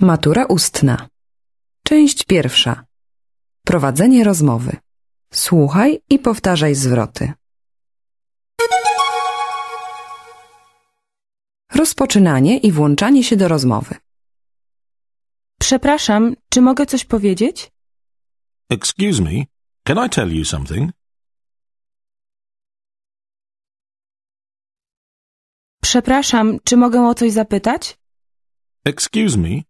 Matura ustna. Część pierwsza. Prowadzenie rozmowy. Słuchaj i powtarzaj zwroty rozpoczynanie i włączanie się do rozmowy. Przepraszam, czy mogę coś powiedzieć? Excuse me, can I tell you something? Przepraszam, czy mogę o coś zapytać? Excuse me,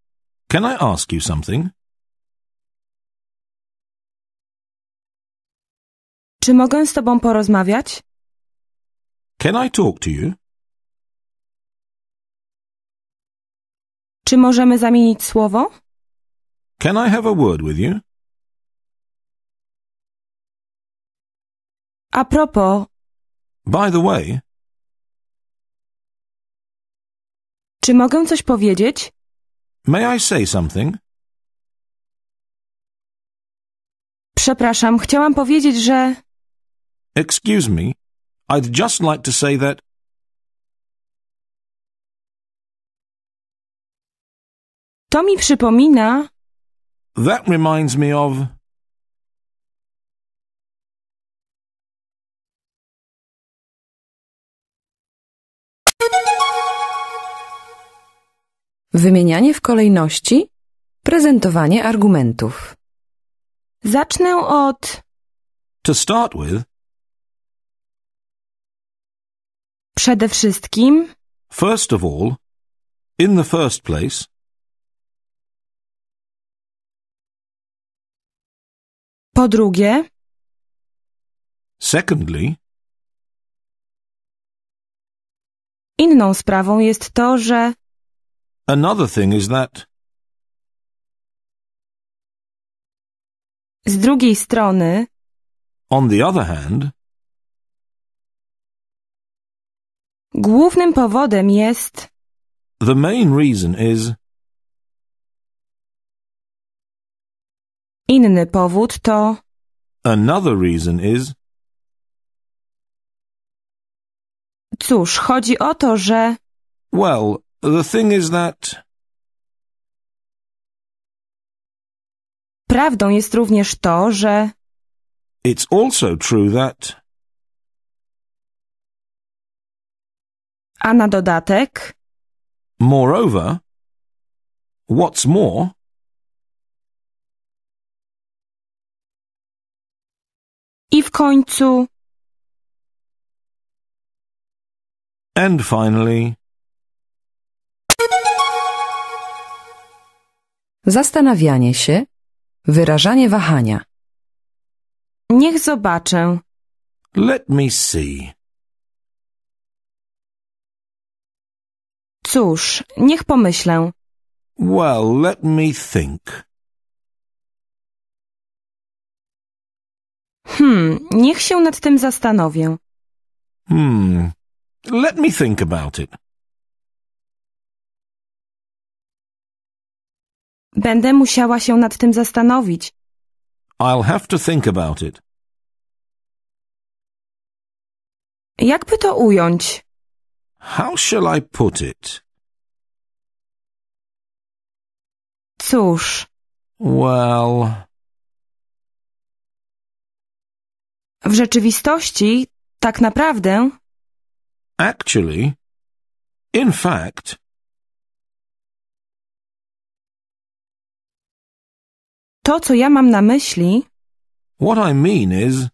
can I ask you something? Czy mogę z tobą porozmawiać? Can I talk to you? Czy możemy zamienić słowo? Can I have a word with you? A propos. By the way. Czy mogę coś powiedzieć? May I say something? Przepraszam, chciałam powiedzieć, że... Excuse me. I'd just like to say that... To mi przypomina... That reminds me of... Wymienianie w kolejności, prezentowanie argumentów. Zacznę od... To start with. Przede wszystkim. First of all. In the first place. Po drugie. Secondly. Inną sprawą jest to, że. Another thing is that. Z drugiej strony. On the other hand. Głównym powodem jest. The main reason is. Inny powód to Another reason is Cóż, chodzi o to, że Well, the thing is that Prawdą jest również to, że It's also true that A na dodatek Moreover What's more w końcu. And finally. Zastanawianie się, wyrażanie wahania. Niech zobaczę. Let me see. Cóż, niech pomyślę. Well, let me think. Hmm, niech się nad tym zastanowię. Hmm, let me think about it. Będę musiała się nad tym zastanowić. I'll have to think about it. Jakby to ująć? How shall I put it? Cóż. Well... W rzeczywistości, tak naprawdę. Actually, in fact. To, co ja mam na myśli. What I mean is.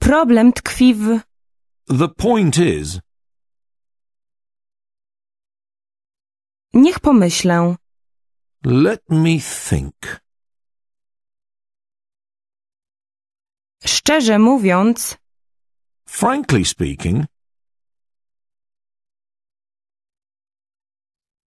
Problem tkwi w. The point is. Niech pomyślę. Let me think. Szczerze mówiąc, frankly speaking,